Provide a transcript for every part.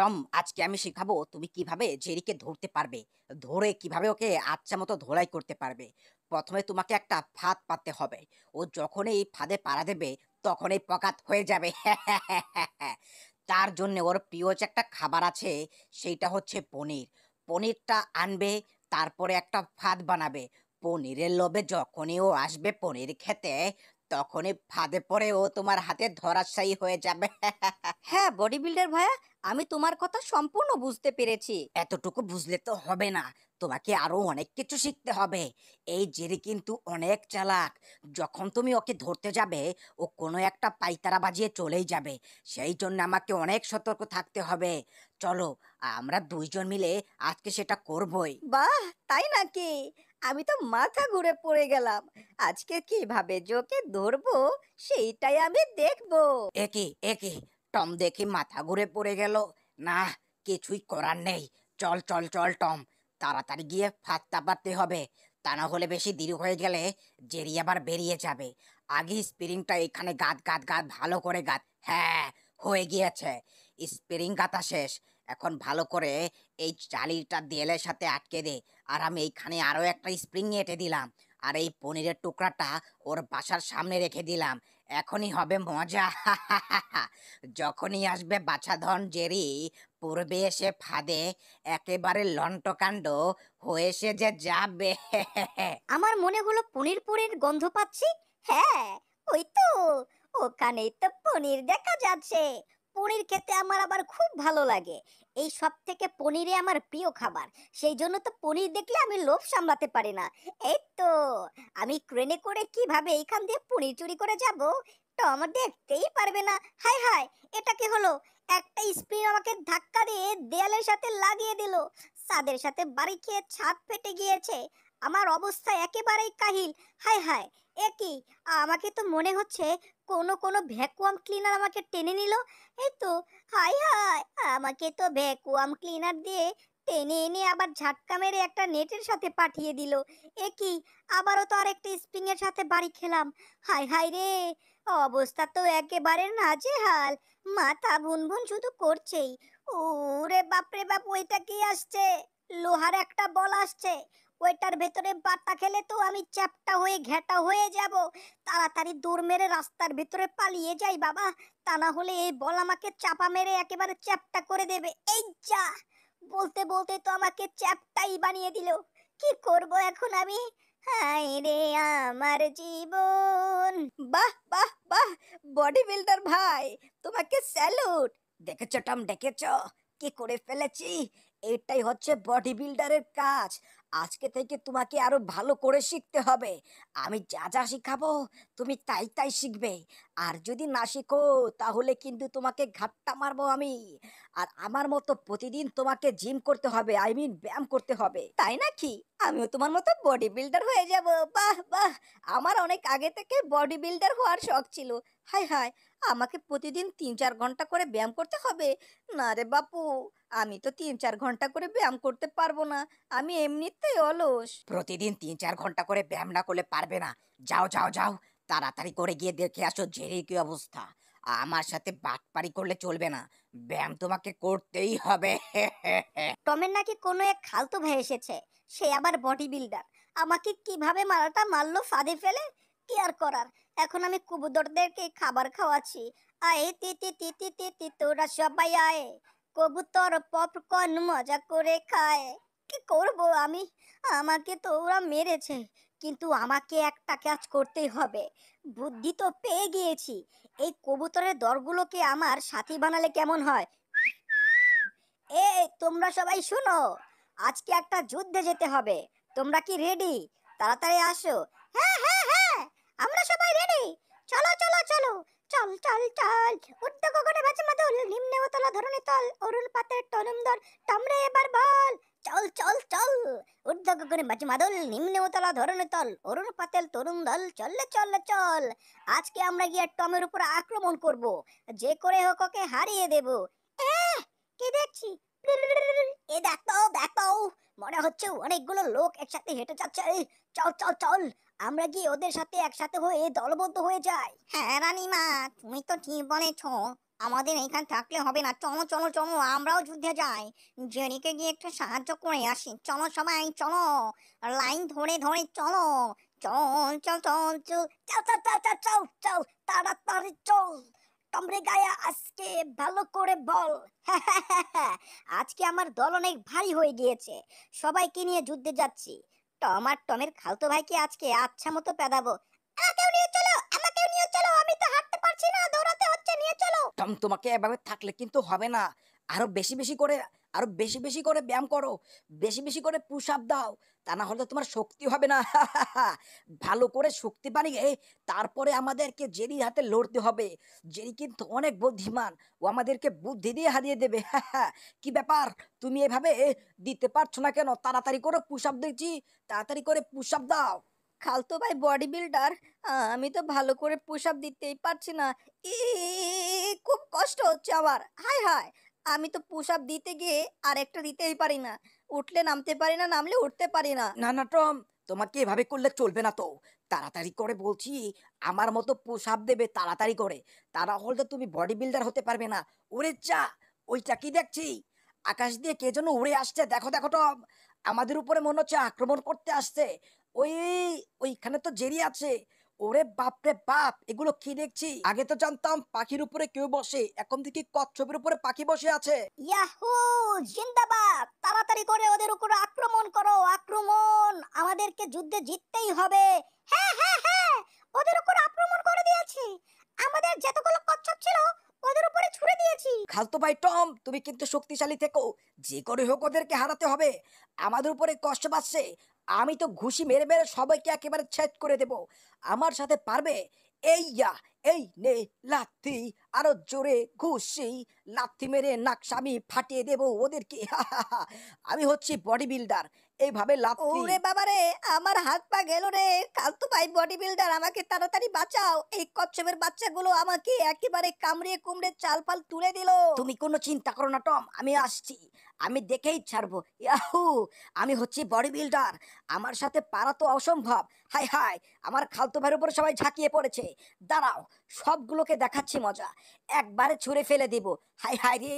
Tom আজকে আমি শেখাবো তুমি কিভাবে জেরিকে ধরতে পারবে ধরে কিভাবে ওকে আচ্ছা মতো ধোলাই করতে পারবে প্রথমে তোমাকে একটা ফাঁদ পাততে হবে ও যখন এই ফাঁদে পাড়া দেবে তখন এই পকাত হয়ে যাবে তার জন্য ওর প্রিয় যে একটা খাবার আছে সেইটা হচ্ছে পনির পনিরটা আনবে তারপরে একটা ফাঁদ বানাবে পনিরের লোভে যখনই ও আসবে পনির খেতে তখনই ফাঁদে পরে ও তোমার হাতে ধরাশায়ী হয়ে যাবে হ্যাঁ বডি বিল্ডার ভাইয়া আমি তোমার কথা সম্পূর্ণ বুঝতে পেরেছি এতটুকু বুঝলে তো হবে না তোমাকে আরো অনেক কিছু শিখতে হবে এই জেরি কিন্তু অনেক চালাক যখন তুমি ওকে ধরতে যাবে ও কোনো একটা পাইতারা বাজিয়ে চলেই যাবে সেই জন্য আমাকে অনেক সতর্ক থাকতে হবে চলো আমরা দুইজন মিলে আজকে সেটা করবই বাহ তাই নাকি আমি তো মাথা ঘুরে পড়ে গেলাম আজকে কিভাবে জোকে ধরবো সেইটাই আমি দেখবো একে একে টম দেখে মাথা ঘুরে পড়ে গেল না কিছুই করার নেই চল চল চল টম তাড়াতাড়ি গিয়ে ফাত্তা পারতে হবে তা না হলে বেশি দেরি হয়ে গেলে জেরি আবার বেরিয়ে যাবে আগে স্প্রিংটা এখানে গাত গাত গাত ভালো করে গাত হ্যাঁ হয়ে গিয়েছে স্প্রিং গাতা শেষ এখন ভালো করে এই চালিটা দেলের সাথে আটকে দে আর আমি এইখানে আরও একটা স্প্রিং এঁটে দিলাম আর এই পনিরের টুকরাটা ওর বাসার সামনে রেখে দিলাম এখনই হবে মজা যখনই আসবে বাছাধন জেরি পূর্বে এসে ফাঁদে একেবারে লন্টকাণ্ড হয়ে এসে যে যাবে আমার মনে হলো পনির পুরির গন্ধ পাচ্ছি হ্যাঁ ওই তো ওখানেই তো পনির দেখা যাচ্ছে পনির খেতে আমার আবার খুব ভালো লাগে এই সব থেকে পনিরে আমার প্রিয় খাবার সেই জন্য তো পনির দেখলে আমি লোভ সামলাতে পারি না এই তো আমি ক্রেনে করে কিভাবে এইখান দিয়ে পনির চুরি করে যাব তো আমার দেখতেই পারবে না হাই হাই এটা কি হলো একটা স্প্রিং আমাকে ধাক্কা দিয়ে দেয়ালের সাথে লাগিয়ে দিল সাদের সাথে বাড়ি খেয়ে ছাদ ফেটে গিয়েছে আমার অবস্থা একেবারেই কাহিল হাই হাই একই আমাকে তো মনে হচ্ছে কোনো কোনো ভ্যাকুয়াম ক্লিনার আমাকে টেনে নিল এই তো হাই হাই আমাকে তো ভ্যাকুয়াম ক্লিনার দিয়ে টেনে এনে আবার ঝাটকা মেরে একটা নেটের সাথে পাঠিয়ে দিল এ কি আবারও তো আর একটা স্প্রিংয়ের সাথে বাড়ি খেলাম হাই হাই রে অবস্থা তো একেবারে হাল মাথা ভুনভুন শুধু করছেই ওরে বাপরে বাপ ওইটা কি আসছে লোহার একটা বল আসছে ওইটার ভেতরে বাতা খেলে তো আমি চ্যাপটা হয়ে ঘেটা হয়ে যাব তাড়াতাড়ি দৌড় মেরে রাস্তার ভেতরে পালিয়ে যাই বাবা তা না হলে এই বল আমাকে চাপা মেরে একেবারে চ্যাপটা করে দেবে এই যা বলতে বলতে তো আমাকে চ্যাপটাই বানিয়ে দিল কি করব এখন আমি হাই রে আমার জীবন বাহ বাহ বাহ বডি বিল্ডার ভাই তোমাকে স্যালুট দেখেছ টম দেখেছ কি করে ফেলেছি এটাই হচ্ছে বডি বিল্ডারের কাজ আজকে থেকে তোমাকে আরো ভালো করে শিখতে হবে আমি যা যা শিখাবো তুমি তাই তাই শিখবে আর যদি না শিখো তাহলে কিন্তু তোমাকে ঘাটটা মারবো আমি আর আমার মতো প্রতিদিন তোমাকে জিম করতে হবে আই মিন ব্যায়াম করতে হবে তাই নাকি আমিও তোমার মতো বডি বিল্ডার হয়ে যাব বাহ বাহ আমার অনেক আগে থেকে বডি বিল্ডার হওয়ার শখ ছিল হায় হায় আমাকে প্রতিদিন তিন চার ঘন্টা করে ব্যায়াম করতে হবে না রে বাপু আমি তো তিন চার ঘন্টা করে ব্যায়াম করতে পারবো না আমি এমনিতেই অলস প্রতিদিন তিন চার ঘন্টা করে ব্যায়াম না করলে পারবে না যাও যাও যাও তাড়াতাড়ি করে গিয়ে দেখে আসো জেরির কি অবস্থা আমার সাথে পারি করলে চলবে না ব্যায়াম তোমাকে করতেই হবে টমের নাকি কোনো এক খালতু ভাই এসেছে সে আবার বডি বিল্ডার আমাকে কিভাবে মারাটা মারলো ফাঁদে ফেলে কি আর করার এখন আমি কবুতরদেরকে খাবার খাওয়াচ্ছি আয়ে তি তি তি তি তি তি তোরা সবাই আয় কবুতর পপকর্ন মজা করে খায় কি করব আমি আমাকে তো ওরা মেরেছে কিন্তু আমাকে একটা কাজ করতেই হবে বুদ্ধি তো পেয়ে গিয়েছি এই কবুতরের দরগুলোকে আমার সাথী বানালে কেমন হয় এ তোমরা সবাই শোনো আজকে একটা যুদ্ধে যেতে হবে তোমরা কি রেডি তাড়াতাড়ি আসো হ্যাঁ হ্যাঁ আমরা সবাই রেডি চলো চলো চলো চল চল চল উঠতে গগনে বাজে মাদল নিম্নে ওতলা ধরণী তল অরুণ পাতের টলুম দল তামরে এবার বল চল চল চল উর্ধ গগনে বাজে মাদল নিম্নে ওতলা ধরণী তল অরুণ পাতের তরুণ দল চললে চললে চল আজকে আমরা গিয়ে টমের উপর আক্রমণ করব যে করে হোক ওকে হারিয়ে দেব কে দেখছি এ দেখো দেখো মনে হচ্ছে অনেকগুলো লোক একসাথে হেঁটে যাচ্ছে চল চল চল আমরা কি ওদের সাথে একসাথে হয়ে দলবদ্ধ হয়ে যাই হ্যাঁ রানীমা তুমি তো ঠিক বলেছ আমাদের এখানে থাকলে হবে না চলো চলো চলো আমরাও যুদ্ধে যাই জেনিকে গিয়ে একটু সাহায্য করে আসি চলো সবাই চলো লাইন ধরে ধরে চলো চল চল চল চল চল চল চল চল চল চল তাড়াতাড়ি চল তোমরে গায়া আজকে ভালো করে বল আজকে আমার দল অনেক ভারী হয়ে গিয়েছে সবাইকে নিয়ে যুদ্ধে যাচ্ছি টম আর টমের খালতো ভাইকে আজকে আচ্ছা মতো পেদাবো আমাকেও নিয়ে চলো আমাকেও নিয়ে চলো আমি তো হাঁটতে পারছি না দৌড়াতে হচ্ছে নিয়ে চলো টম তোমাকে এভাবে থাকলে কিন্তু হবে না আরও বেশি বেশি করে আরও বেশি বেশি করে ব্যায়াম করো বেশি বেশি করে পুশ আপ দাও তা না হলে তোমার শক্তি হবে না ভালো করে শক্তি বানিয়ে তারপরে আমাদেরকে জেরি হাতে লড়তে হবে জেরি কিন্তু অনেক বুদ্ধিমান ও আমাদেরকে বুদ্ধি দিয়ে হারিয়ে দেবে কি ব্যাপার তুমি এভাবে দিতে পারছো না কেন তাড়াতাড়ি করে পুশ আপ দিচ্ছি তাড়াতাড়ি করে পুশ আপ দাও খালতো ভাই বডি বিল্ডার আমি তো ভালো করে পুশ আপ দিতেই পারছি না ই খুব কষ্ট হচ্ছে আমার হায় হায় আমি তো পুশ আপ দিতে গিয়ে আর একটা দিতেই পারি না উঠলে নামতে পারি না নামলে উঠতে পারি না না না টম তোমাকে এভাবে করলে চলবে না তো তাড়াতাড়ি করে বলছি আমার মতো পুশ আপ দেবে তাড়াতাড়ি করে তারা হলে তুমি বডি বিল্ডার হতে পারবে না ওরে চা ওইটা কি দেখছি আকাশ দিয়ে কে যেন উড়ে আসছে দেখো দেখো টম আমাদের উপরে মনে হচ্ছে আক্রমণ করতে আসছে ওই ওইখানে তো জেরি আছে ওরে বাপরে বাপ এগুলো কি দেখছি আগে তো জানতাম পাখির উপরে কেউ বসে এখন থেকে কচ্ছপের উপরে পাখি বসে আছে ইয়াহু জিন্দাবাদ তাড়াতাড়ি করে ওদের উপর আক্রমণ করো আক্রমণ আমাদেরকে যুদ্ধে জিততেই হবে হ্যাঁ হ্যাঁ হ্যাঁ ওদের উপর আক্রমণ করে দিয়েছি আমাদের যতগুলো কচ্ছপ ছিল ওদের উপরে ছুড়ে দিয়েছি খালতো ভাই টম তুমি কিন্তু শক্তিশালী থেকো যে করে হোক ওদেরকে হারাতে হবে আমাদের উপরে কষ্ট পাচ্ছে আমি তো ঘুষি মেরে মেরে সবাইকে একেবারে ছেদ করে দেব আমার সাথে পারবে এই ইয়া এই নে লাথি আরো জোরে ঘুষি লাথি মেরে স্বামী ফাটিয়ে দেব ওদেরকে আমি হচ্ছি বডি বিল্ডার এইভাবে লাভ ওরে বাবা রে আমার হাত পা গেল রে তো ভাই বডি বিল্ডার আমাকে তাড়াতাড়ি বাঁচাও এই কচ্ছপের বাচ্চাগুলো আমাকে একেবারে কামড়িয়ে কুমড়ে চালপাল তুলে দিল তুমি কোনো চিন্তা করো না টম আমি আসছি আমি দেখেই ছাড়বো ইয়াহু আমি হচ্ছি বডি বিল্ডার আমার সাথে পারা তো অসম্ভব হাই হাই আমার খালতো ভাইয়ের উপর সবাই ঝাঁকিয়ে পড়েছে দাঁড়াও সবগুলোকে দেখাচ্ছি মজা একবারে ছুঁড়ে ফেলে দেব হাই হাই রে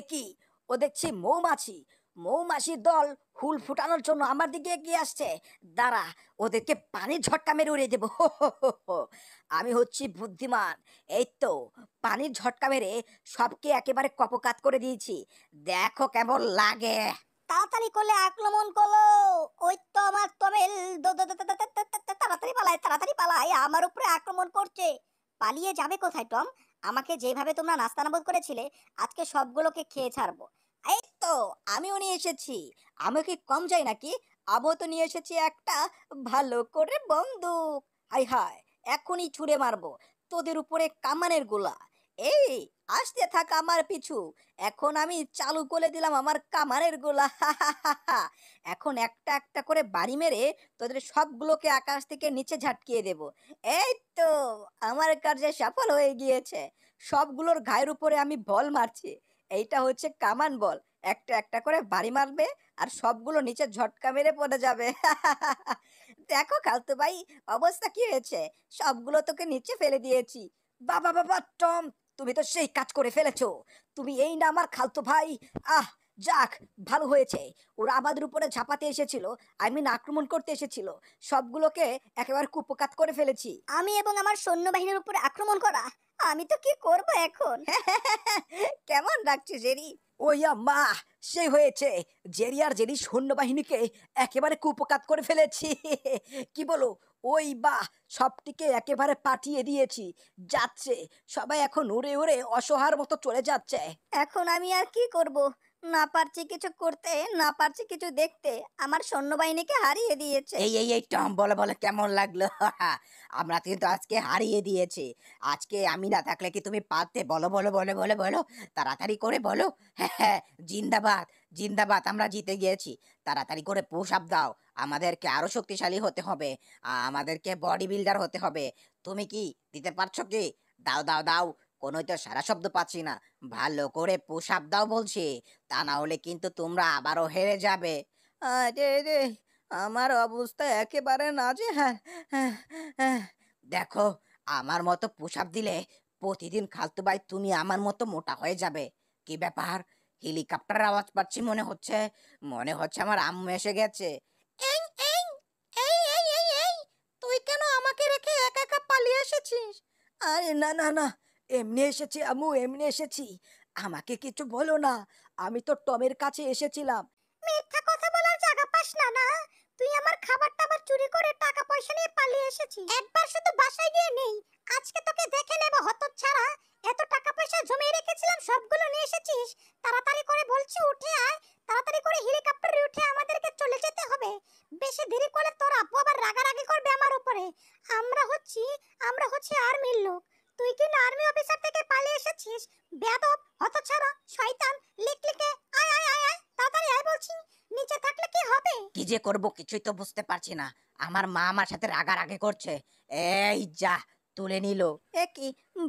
একি ও দেখছি মৌমাছি মৌমাছির দল হুল ফুটানোর জন্য আমার দিকে এগিয়ে আসছে দাঁড়া ওদেরকে পানির ঝটকা মেরে উড়িয়ে দেবো আমি হচ্ছি বুদ্ধিমান এই তো পানির ঝটকা মেরে সবকে একেবারে কপকাত করে দিয়েছি দেখো কেমন লাগে তাড়াতাড়ি করলে আক্রমণ করো ওই তো আমার তবেল তাড়াতাড়ি পালায় তাড়াতাড়ি পালায় আমার উপরে আক্রমণ করছে পালিয়ে যাবে কোথায় টম আমাকে যেভাবে তোমরা নাস্তানাবোধ করেছিলে আজকে সবগুলোকে খেয়ে ছাড়বো এই তো আমিও নিয়ে এসেছি আমি কি কম যাই নাকি আমিও তো নিয়ে এসেছি একটা ভালো করে বন্দুক হাই হায় এখনই ছুঁড়ে মারবো তোদের উপরে কামানের গোলা এই আসতে থাক আমার পিছু এখন আমি চালু করে দিলাম আমার কামানের গোলা এখন একটা একটা করে বাড়ি মেরে তোদের সবগুলোকে আকাশ থেকে নিচে ঝাটকিয়ে দেব এই তো আমার কার্যে সফল হয়ে গিয়েছে সবগুলোর গায়ের উপরে আমি বল মারছি এইটা হচ্ছে কামান বল একটা একটা করে বাড়ি মারবে আর সবগুলো নিচে ঝটকা মেরে পড়ে যাবে দেখো খালতু ভাই অবস্থা কি হয়েছে সবগুলো তোকে নিচে ফেলে দিয়েছি বাবা বাবা টম তুমি তো সেই কাজ করে ফেলেছো তুমি এই না আমার খালতু ভাই আহ যাক ভালো হয়েছে ওরা আমাদের উপরে ঝাঁপাতে এসেছিল আই মিন আক্রমণ করতে এসেছিল সবগুলোকে একেবারে কুপকাত করে ফেলেছি আমি এবং আমার সৈন্যবাহিনীর উপরে আক্রমণ করা আমি তো কি করব এখন কেমন লাগছে জেরি ওই মা সে হয়েছে জেরি আর জেরি সৈন্যবাহিনীকে একেবারে কুপকাত করে ফেলেছি কি বলো ওই বা সবটিকে একেবারে পাঠিয়ে দিয়েছি যাচ্ছে সবাই এখন উড়ে উড়ে অসহার মতো চলে যাচ্ছে এখন আমি আর কি করব না পারছি কিছু করতে না পারছি কিছু দেখতে আমার সৈন্যবাহিনীকে হারিয়ে দিয়েছে এই এই এই টম বলে বলে কেমন লাগলো আমরা কিন্তু আজকে হারিয়ে দিয়েছি আজকে আমি না থাকলে কি তুমি পারতে বলো বলো বলো বলো বলো তাড়াতাড়ি করে বলো হ্যাঁ হ্যাঁ জিন্দাবাদ জিন্দাবাদ আমরা জিতে গিয়েছি তাড়াতাড়ি করে পুশ আপ দাও আমাদেরকে আরও শক্তিশালী হতে হবে আমাদেরকে বডি বিল্ডার হতে হবে তুমি কি দিতে পারছো কি দাও দাও দাও কোনোই তো সারা শব্দ পাচ্ছি না ভালো করে পোশাব দাও বলছি তা না হলে কিন্তু তোমরা আবারও হেরে যাবে রে আমার অবস্থা একেবারে না যে হ্যাঁ দেখো আমার মতো পোশাব দিলে প্রতিদিন খালতু ভাই তুমি আমার মতো মোটা হয়ে যাবে কি ব্যাপার হেলিকপ্টার আওয়াজ পাচ্ছি মনে হচ্ছে মনে হচ্ছে আমার আম্মু এসে গেছে তুই কেন আমাকে রেখে একা একা পালিয়ে এসেছিস আরে না না না এমনি এসেছি আমু এমনি এসেছি আমাকে কিছু বলো না আমি তো টমের কাছে এসেছিলাম মিথ্যা কথা বলার জায়গা পাস না না তুই আমার খাবার টাবার চুরি করে টাকা পয়সা নিয়ে পালিয়ে এসেছিস একবার শুধু বাসায় গিয়ে নেই আজকে তোকে দেখে নেব হতচ্ছাড়া এত টাকা পয়সা জমিয়ে রেখেছিলাম সবগুলো নিয়ে এসেছিস তাড়াতাড়ি করে বলছি উঠে আয় তাড়াতাড়ি করে হেলিকপ্টারে উঠে আমাদেরকে চলে যেতে হবে বেশি দেরি করলে তোর আব্বু আবার রাগারাগি করবে আমার উপরে আমরা হচ্ছি আমরা হচ্ছি আর্মির লোক তুই কি না আর্মি অফিসার থেকে পালিয়ে এসেছিস বেয়াদব হতছাড়া শয়তান লিকলিকে আয় আয় আয় আয় তাড়াতাড়ি আয় বলছি নিচে থাকলে কি হবে কি যে করব কিছুই তো বুঝতে পারছি না আমার মা আমার সাথে রাগা রাগে করছে এই যা তুলে নিল এ কি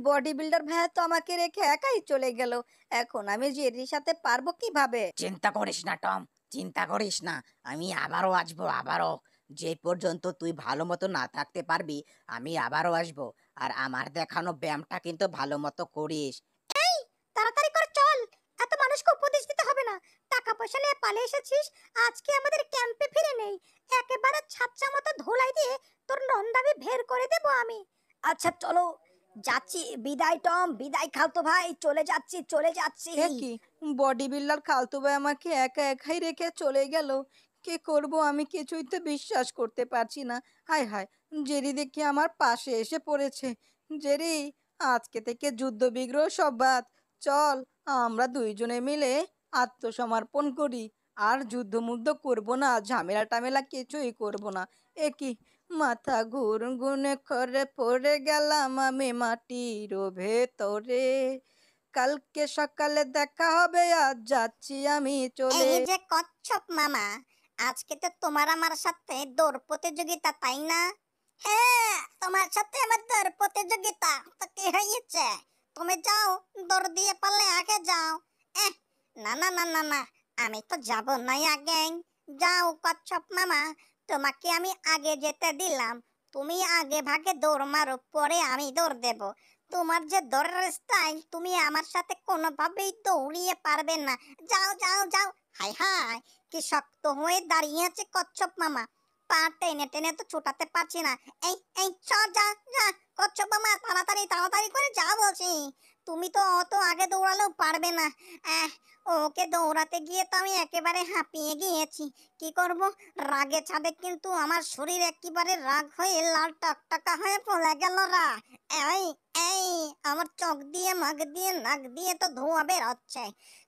বডি বিল্ডার ভাই তো আমাকে রেখে একাই চলে গেল এখন আমি জেরির সাথে পারবো কিভাবে চিন্তা করিস না টম চিন্তা করিস না আমি আবারও আসবো আবারও যে পর্যন্ত তুই ভালো মতো না থাকতে পারবি আমি আবারও আসব আর আমার দেখানো ব্যায়ামটা কিন্তু ভালো মতো করিস এই তাড়াতাড়ি করে চল এত মানুষকে উপদেশ দিতে হবে না টাকা পয়সা নিয়ে পালিয়ে এসেছিস আজকে আমাদের ক্যাম্পে ফিরে নেই একেবারে ছাচ্চা মতো ধোলাই দিয়ে তোর নন্দামি ভের করে দেব আমি আচ্ছা চলো যাচ্ছি বিদায় টম বিদায় খালতো ভাই চলে যাচ্ছি চলে যাচ্ছি বডি বিল্ডার খালতো ভাই আমাকে একা একাই রেখে চলে গেল কে করব আমি কিছুই তো বিশ্বাস করতে পারছি না হায় হায় জেরি দেখি আমার পাশে এসে পড়েছে জেরি আজকে থেকে যুদ্ধবিগ্রহ সব বাদ চল আমরা দুইজনে মিলে আত্মসমর্পণ করি আর যুদ্ধমুদ্ধ করব না ঝামেলা টামেলা কিছুই করব না এ কি মাথা গুনে করে পড়ে গেলাম আমি মাটির ভেতরে কালকে সকালে দেখা হবে আজ যাচ্ছি আমি চলে যে কচ্ছপ মামা আজকে তো তোমার আমার সাথে দৌড় প্রতিযোগিতা তাই না হ্যাঁ তোমার সাথে আমার দৌড় প্রতিযোগিতা তো কি হয়েছে তুমি যাও দৌড় দিয়ে পারলে আগে যাও এহ না না না না না আমি তো যাব নাই আগে যাও কচ্ছপ মামা তোমাকে আমি আগে যেতে দিলাম তুমি আগে ভাগে দৌড় মারো পরে আমি দৌড় দেব তোমার যে দৌড়ের স্টাইল তুমি আমার সাথে কোনোভাবেই দৌড়িয়ে পারবে না যাও যাও যাও হাই হাই কি শক্ত হয়ে দাঁড়িয়ে আছে কচ্ছপ মামা পা টেনে টেনে তো ছোটাতে পারছি না এই এই চ যা যা কচ্ছপ মামা তাড়াতাড়ি তাড়াতাড়ি করে যা বলছি তুমি তো অত আগে দৌড়ালেও পারবে না ওকে দৌড়াতে গিয়ে তো আমি একেবারে হাঁপিয়ে গিয়েছি কি করব রাগে ছাদে কিন্তু আমার শরীর একেবারে রাগ হয়ে লাল টকটকা হয়ে পড়ে গেল রা এই এই আমার চোখ দিয়ে মাগ দিয়ে নাক দিয়ে তো ধোঁয়া বেরোচ্ছে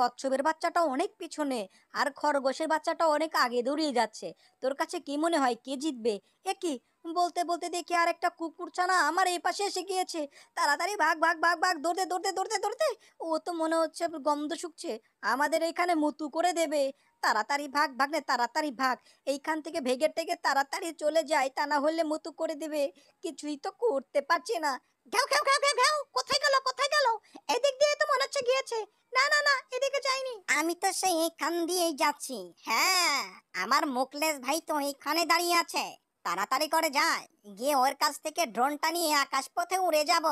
কচ্ছপের বাচ্চাটা অনেক পিছনে আর খরগোশের বাচ্চাটা অনেক আগে দৌড়িয়ে যাচ্ছে তোর কাছে কি মনে হয় কে জিতবে এ কি বলতে বলতে দেখি আর একটা কুকুর ছানা আমার এই পাশে এসে গিয়েছে তাড়াতাড়ি ভাগ ভাগ ভাগ ভাগ দৌড়তে দৌড়তে দৌড়তে দৌড়তে ও তো মনে হচ্ছে গন্ধ শুকছে আমাদের এইখানে মুতু করে দেবে তাড়াতাড়ি ভাগ ভাগ নে তাড়াতাড়ি ভাগ এইখান থেকে ভেগে টেগে তাড়াতাড়ি চলে যায় তা না হলে মুতু করে দেবে কিছুই তো করতে পারছে না ঘেউ ঘেউ ঘেউ ঘেউ ঘেউ কোথায় গেল কোথায় গেল এদিক দিয়ে তো মনে হচ্ছে গিয়েছে না না না এদিকে যাইনি আমি তো সেই এখান দিয়েই যাচ্ছি হ্যাঁ আমার মুকলেশ ভাই তো এইখানে দাঁড়িয়ে আছে তাড়াতাড়ি করে যায় গিয়ে ওর কাছ থেকে ড্রোনটা নিয়ে আকাশ পথে উড়ে যাব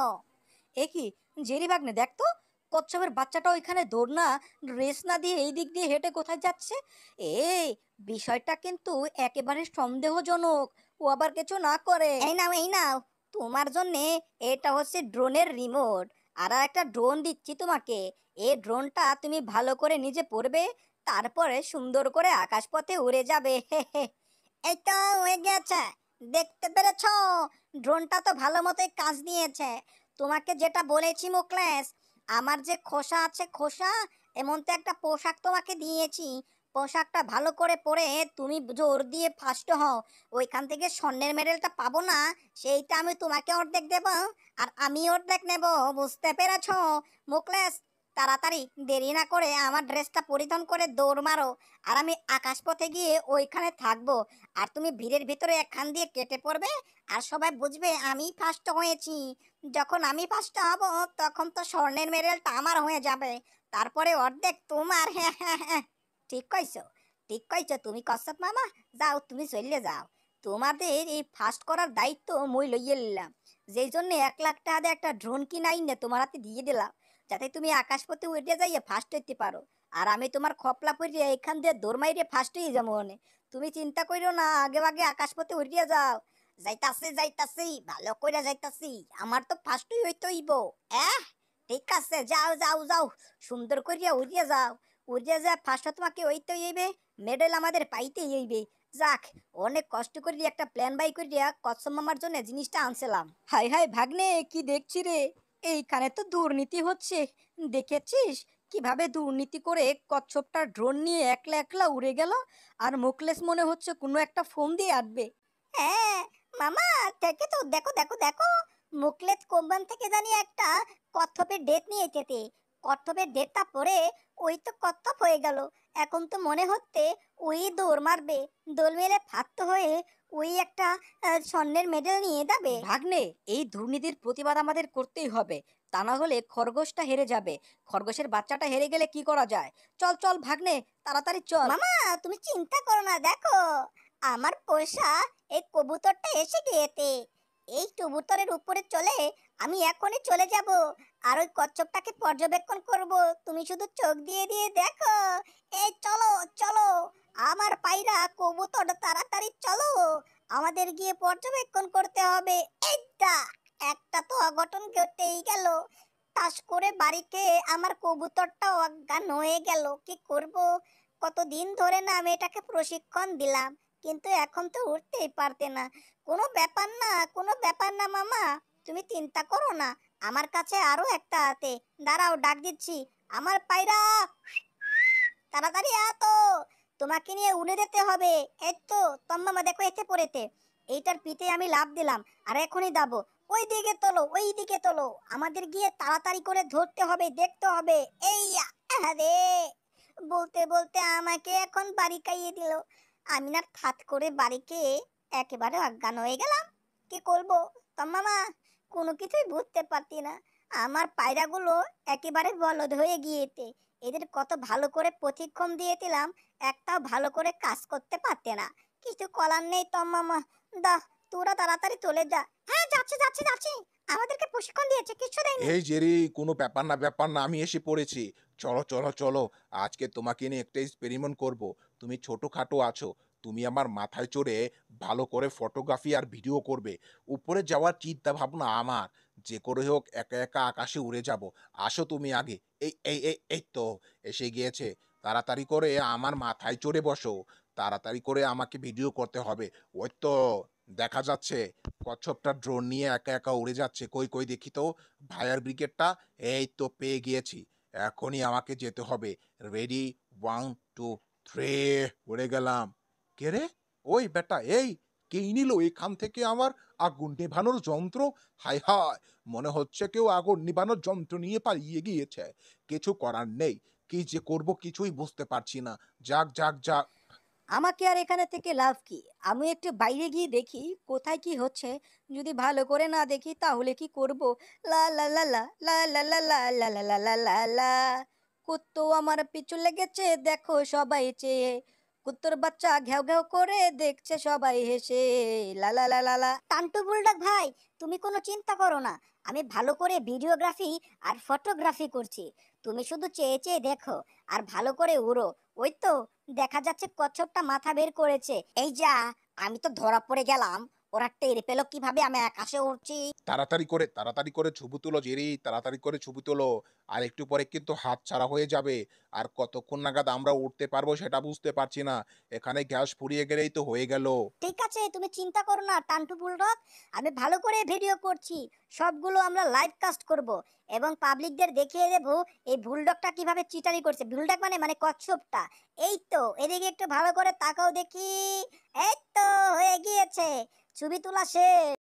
এ কি জেরি ভাগ্নে দেখ তো কচ্ছপের বাচ্চাটা ওইখানে দৌড় না রেস না দিয়ে এই দিক দিয়ে হেঁটে কোথায় যাচ্ছে এ বিষয়টা কিন্তু একেবারে সন্দেহজনক ও আবার কিছু না করে এই নাও এই নাও তোমার জন্যে এটা হচ্ছে ড্রোনের রিমোট আর একটা ড্রোন দিচ্ছি তোমাকে এ ড্রোনটা তুমি ভালো করে নিজে পড়বে তারপরে সুন্দর করে আকাশপথে উড়ে যাবে এই তো হয়ে গেছে দেখতে পেরেছ ড্রোনটা তো ভালো মতোই কাজ নিয়েছে তোমাকে যেটা বলেছি মোকলেশ আমার যে খোসা আছে খোসা এমন তো একটা পোশাক তোমাকে দিয়েছি পোশাকটা ভালো করে পরে তুমি জোর দিয়ে ফার্স্ট হও ওইখান থেকে স্বর্ণের মেডেলটা পাবো না সেইটা আমি তোমাকে অর্ধেক দেব আর আমি অর্ধেক নেব বুঝতে পেরেছ মুকলেশ তাড়াতাড়ি দেরি না করে আমার ড্রেসটা পরিধান করে দৌড় মারো আর আমি আকাশপথে গিয়ে ওইখানে থাকবো আর তুমি ভিড়ের ভিতরে একখান দিয়ে কেটে পড়বে আর সবাই বুঝবে আমি ফার্স্ট হয়েছি যখন আমি ফার্স্ট হব তখন তো স্বর্ণের মেডেলটা আমার হয়ে যাবে তারপরে অর্ধেক তোমার হ্যাঁ হ্যাঁ হ্যাঁ ঠিক কইছো ঠিক কইছো তুমি কশ্যপ মামা যাও তুমি চললে যাও তোমাদের এই ফাস্ট করার দায়িত্ব মই লইয়ে নিলাম যেই জন্য এক লাখ টাকা একটা ড্রোন কিনাই না তোমার হাতে দিয়ে দিলাম যাতে তুমি আকাশপথে উঠে যাইয়ে ফার্স্ট হইতে পারো আর আমি তোমার খপলা পড়িয়ে এখান দিয়ে দৌড় মাইরে ফার্স্ট হয়ে যাবো তুমি চিন্তা করিও না আগে আগে আকাশপথে উঠে যাও যাইতাছি যাইতাছি ভালো করে যাইতাছি আমার তো ফার্স্টই হইতে হইব এ ঠিক আছে যাও যাও যাও সুন্দর করিয়া উড়িয়ে যাও উড়িয়া যা ফার্স্ট তোমাকে ওইতে ইয়ে হইবে মেডেল আমাদের পাইতে হইবে যাক অনেক কষ্ট করে একটা প্ল্যান বাই করিয়া কচ্ছম মামার জন্য জিনিসটা আনছিলাম হাই হাই ভাগ্নে কি দেখছি রে এইখানে তো দুর্নীতি হচ্ছে দেখেছিস কিভাবে দুর্নীতি করে কচ্ছপটা ড্রোন নিয়ে একলা একলা উড়ে গেল আর মুকলেশ মনে হচ্ছে কোনো একটা ফোন দিয়ে আটবে হ্যাঁ মামা থেকে তো দেখো দেখো দেখো মুকলেশ কোম্পান থেকে জানি একটা কচ্ছপের ডেট নিয়ে যেতে কর্তব্যের দেতা পড়ে ওই তো কর্তব হয়ে গেল এখন তো মনে হচ্ছে ওই দৌড় মারবে দোল মেলে ফাত্ত হয়ে ওই একটা স্বর্ণের মেডেল নিয়ে যাবে ভাগ্নে এই দুর্নীতির প্রতিবাদ আমাদের করতেই হবে তা না হলে খরগোশটা হেরে যাবে খরগোশের বাচ্চাটা হেরে গেলে কি করা যায় চল চল ভাগ্নে তাড়াতাড়ি চল মামা তুমি চিন্তা করো না দেখো আমার পয়সা এই কবুতরটা এসে গিয়েতে এই কবুতরের উপরে চলে আমি এখনই চলে যাব আর ওই কচ্ছপটাকে পর্যবেক্ষণ করব তুমি শুধু চোখ দিয়ে দিয়ে দেখো এই চলো চলো আমার পায়রা কবুতর তাড়াতাড়ি চলো আমাদের গিয়ে পর্যবেক্ষণ করতে হবে এইটা একটা তো অঘটন ঘটেই গেল তাস করে বাড়িতে আমার কবুতরটা অজ্ঞান হয়ে গেল কি করব কতদিন ধরে না আমি এটাকে প্রশিক্ষণ দিলাম কিন্তু এখন তো উঠতেই পারতে না কোনো ব্যাপার না কোনো ব্যাপার না মামা তুমি চিন্তা করো না আমার কাছে আরও একটা আতে দাঁড়াও ডাক দিচ্ছি আমার পায়রা তাড়াতাড়ি আতো তোমাকে নিয়ে উড়ে যেতে হবে এই তো তম্মামা দেখো এতে পড়েতে এইটার পিতে আমি লাভ দিলাম আর এখনই দাবো ওই দিকে তোলো ওই দিকে তোলো আমাদের গিয়ে তাড়াতাড়ি করে ধরতে হবে দেখতে হবে এই রে বলতে বলতে আমাকে এখন বাড়ি খাইয়ে দিল আমি না থাত করে বাড়িকে একেবারে অজ্ঞান হয়ে গেলাম কি করবো তম্মামা কোনো কিছুই বুঝতে পারছি না আমার পায়রাগুলো একেবারে বলদ হয়ে গিয়েছে এদের কত ভালো করে প্রশিক্ষণ দিয়েছিলাম একটাও ভালো করে কাজ করতে পারতে না কিছু কলার নেই তো মামা দা তোরা তাড়াতাড়ি চলে যা হ্যাঁ যাচ্ছি যাচ্ছি যাচ্ছি আমাদেরকে প্রশিক্ষণ দিয়েছে কিছু দেয়নি এই জেরি কোনো ব্যাপার না ব্যাপার না আমি এসে পড়েছি চলো চলো চলো আজকে তোমাকে নিয়ে একটা এক্সপেরিমেন্ট করব তুমি ছোটোখাটো আছো তুমি আমার মাথায় চড়ে ভালো করে ফটোগ্রাফি আর ভিডিও করবে উপরে যাওয়ার চিন্তা ভাবনা আমার যে করে হোক একা একা আকাশে উড়ে যাব আসো তুমি আগে এই এই এই এই তো এসে গিয়েছে তাড়াতাড়ি করে আমার মাথায় চড়ে বসো তাড়াতাড়ি করে আমাকে ভিডিও করতে হবে ওই তো দেখা যাচ্ছে কচ্ছপটা ড্রোন নিয়ে একা একা উড়ে যাচ্ছে কই কই দেখি তো ভায়ার ব্রিগেডটা এই তো পেয়ে গিয়েছি এখনই আমাকে যেতে হবে রেডি ওয়ান টু থ্রি উড়ে গেলাম কে রে ওই বেটা এই কেই নিল এখান থেকে আমার আগুন নেভানোর যন্ত্র হায় হায় মনে হচ্ছে কেউ আগুন নিভানোর যন্ত্র নিয়ে পালিয়ে গিয়েছে কিছু করার নেই কি যে করব কিছুই বুঝতে পারছি না যাক যাক যাক আমাকে আর এখানে থেকে লাভ কি আমি একটু বাইরে গিয়ে দেখি কোথায় কি হচ্ছে যদি ভালো করে না দেখি তাহলে কি করব লা লা লা লা লা লা লা লা লা লা লা লা লা কত আমার পিছু লেগেছে দেখো সবাই চেয়ে কুত্তর বাচ্চা ঘেউ ঘেউ করে দেখছে সবাই হেসে লালা লালা লা টান্টু বুলডাক ভাই তুমি কোনো চিন্তা করো না আমি ভালো করে ভিডিওগ্রাফি আর ফটোগ্রাফি করছি তুমি শুধু চেয়ে চেয়ে দেখো আর ভালো করে উড়ো ওই তো দেখা যাচ্ছে কচ্ছপটা মাথা বের করেছে এই যা আমি তো ধরা পড়ে গেলাম ওরা কিভাবে আমি আকাশে উঠছি তাড়াতাড়ি করে তাড়াতাড়ি করে ছবি তাড়াতাড়ি করে ছবি তোলো আর একটু পরে কিন্তু হাত ছাড়া হয়ে যাবে আর কতক্ষণ নাগাদ আমরা উঠতে পারবো সেটা বুঝতে পারছি না এখানে গ্যাস গেলেই তো হয়ে ঠিক আছে তুমি চিন্তা করো না আমি ভালো করে ভিডিও করছি সবগুলো আমরা লাইভ কাস্ট করব এবং পাবলিকদের দেখিয়ে দেব এই ভুলডকটা কিভাবে চিটারি করছে ভুলডক মানে মানে কচ্ছপটা এই তো এদিকে একটু ভালো করে তাকাও দেখি এই তো হয়ে গিয়েছে ছবি তোলা শেষ